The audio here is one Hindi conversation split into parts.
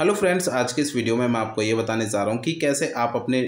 हेलो फ्रेंड्स आज के इस वीडियो में मैं आपको ये बताने जा रहा हूँ कि कैसे आप अपने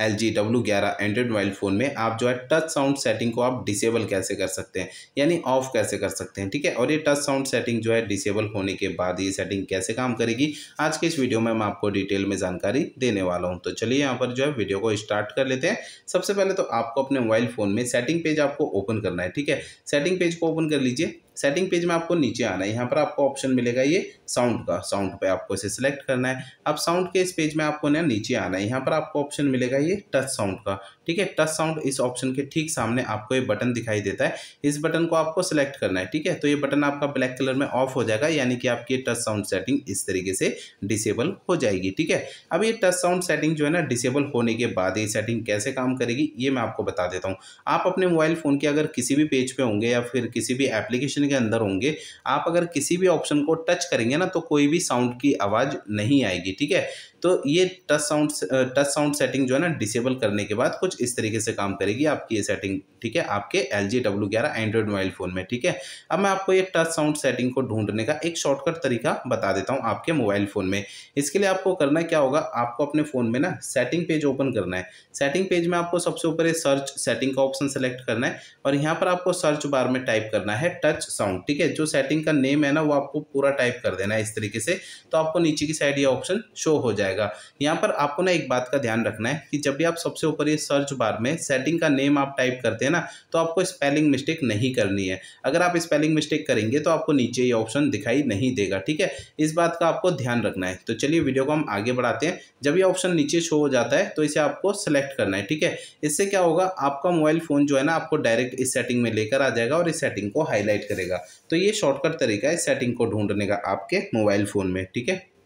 एल जी डब्लू ग्यारह एंड्रॉयड मोबाइल फ़ोन में आप जो है टच साउंड सेटिंग को आप डिसेबल कैसे कर सकते हैं यानी ऑफ कैसे कर सकते हैं ठीक है और ये टच साउंड सेटिंग जो है डिसेबल होने के बाद ये सेटिंग कैसे काम करेगी आज के इस वीडियो में मैं आपको डिटेल में जानकारी देने वाला हूँ तो चलिए यहाँ पर जो है वीडियो को स्टार्ट कर लेते हैं सबसे पहले तो आपको अपने मोबाइल फ़ोन में सेटिंग पेज आपको ओपन करना है ठीक है सेटिंग पेज को ओपन कर लीजिए सेटिंग पेज में आपको नीचे आना है यहाँ पर आपको ऑप्शन मिलेगा ये साउंड का साउंड पे आपको इसे सिलेक्ट करना है अब साउंड के इस पेज में आपको ना नीचे आना है यहाँ पर आपको ऑप्शन मिलेगा ये टच साउंड का ठीक है टच साउंड इस ऑप्शन के ठीक सामने आपको ये बटन दिखाई देता है इस बटन को आपको सिलेक्ट करना है ठीक है तो ये बटन आपका ब्लैक कलर में ऑफ हो जाएगा यानी कि आपकी टच साउंड सेटिंग इस तरीके से डिसेबल हो जाएगी ठीक है अब ये टच साउंड सेटिंग जो है ना डिसेबल होने के बाद ये सेटिंग कैसे काम करेगी ये मैं आपको बता देता हूँ आप अपने मोबाइल फ़ोन के अगर किसी भी पेज पर होंगे या फिर किसी भी एप्लीकेशन के अंदर होंगे आप अगर किसी भी ऑप्शन को टच करेंगे ना तो कोई भी साउंड की आवाज़ नहीं आएगी ठीक है तो ये touch sound touch sound setting जो है ना डिसेबल करने के बाद कुछ इस तरीके से काम करेगी आपकी ये सेटिंग ठीक है आपके एल जी डब्ल्यू ग्यारह एंड्रॉयड मोबाइल फ़ोन में ठीक है अब मैं आपको ये टच साउंड सेटिंग को ढूंढने का एक शॉर्टकट तरीका बता देता हूँ आपके मोबाइल फ़ोन में इसके लिए आपको करना क्या होगा आपको अपने फ़ोन में ना सेटिंग पेज ओपन करना है सेटिंग पेज में आपको सबसे ऊपर सर्च सेटिंग का ऑप्शन सेलेक्ट करना है और यहाँ पर आपको सर्च बार में टाइप करना है टच साउंड ठीक है जो सेटिंग का नेम है ना वो आपको पूरा टाइप कर देना है इस तरीके से तो आपको नीचे की साइड ये ऑप्शन शो हो जाएगा यहाँ पर आपको ना एक बात का ध्यान रखना है कि जब भी आप सबसे ऊपर ये सर्च बार में सेटिंग का नेम आप टाइप करते हैं ना तो आपको स्पेलिंग मिस्टेक नहीं करनी है अगर आप स्पेलिंग मिस्टेक करेंगे तो आपको नीचे ये ऑप्शन दिखाई नहीं देगा ठीक है इस बात का आपको ध्यान रखना है तो चलिए वीडियो को हम आगे बढ़ाते हैं जब ये ऑप्शन नीचे शो हो जाता है तो इसे आपको सेलेक्ट करना है ठीक है इससे क्या होगा आपका मोबाइल फ़ोन जो है ना आपको डायरेक्ट इस सेटिंग में लेकर आ जाएगा और इस सेटिंग को हाईलाइट करेगा जाएगा तो ये शॉर्टकट तरीका है सेटिंग को ढूंढने का आपके मोबाइल फ़ोन में ठीक है